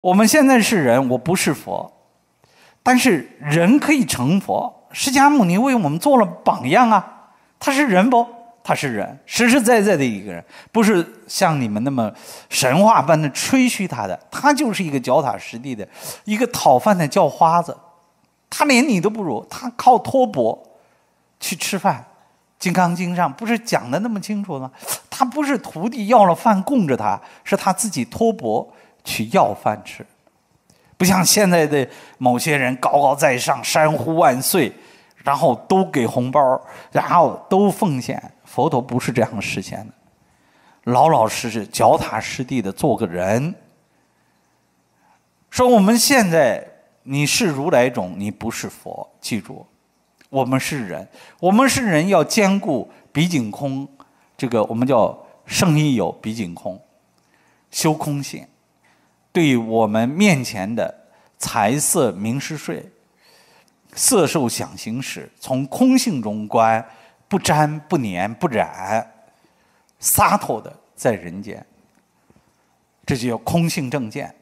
我们现在是人，我不是佛，但是人可以成佛。释迦牟尼为我们做了榜样啊，他是人不？他是人，实实在在的一个人，不是像你们那么神话般的吹嘘他的。他就是一个脚踏实地的，一个讨饭的叫花子，他连你都不如，他靠托钵去吃饭。《金刚经》上不是讲的那么清楚吗？他不是徒弟要了饭供着他，是他自己托钵。去要饭吃，不像现在的某些人高高在上，山呼万岁，然后都给红包，然后都奉献。佛陀不是这样实现的，老老实实、脚踏实地的做个人。说我们现在你是如来种，你不是佛，记住，我们是人，我们是人要兼顾比景空，这个我们叫圣意有比景空，修空性。对我们面前的财色名食睡、色受想行识，从空性中观，不沾不粘不染，洒脱的在人间。这就叫空性正见。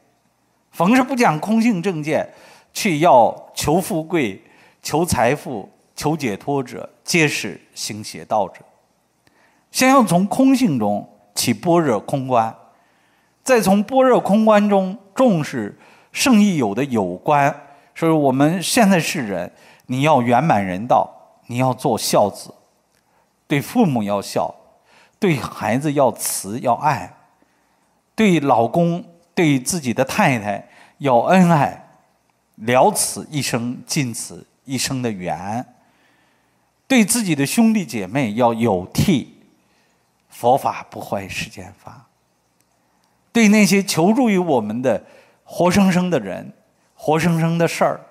凡是不讲空性正见，去要求富贵、求财富、求解脱者，皆是行邪道者。先要从空性中起般若空观。再从般若空观中重视圣义有的有关，所以我们现在是人，你要圆满人道，你要做孝子，对父母要孝，对孩子要慈要爱，对老公对自己的太太要恩爱，了此一生尽此一生的缘，对自己的兄弟姐妹要有替，佛法不坏世间法。对那些求助于我们的活生生的人，活生生的事儿，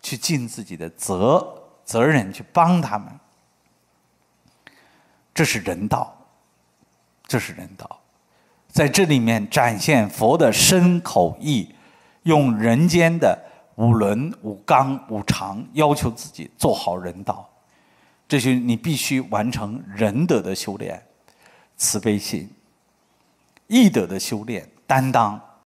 去尽自己的责责任，去帮他们，这是人道，这是人道，在这里面展现佛的身口意，用人间的五伦五纲五常要求自己做好人道，这是你必须完成仁德的修炼，慈悲心，义德的修炼。担当。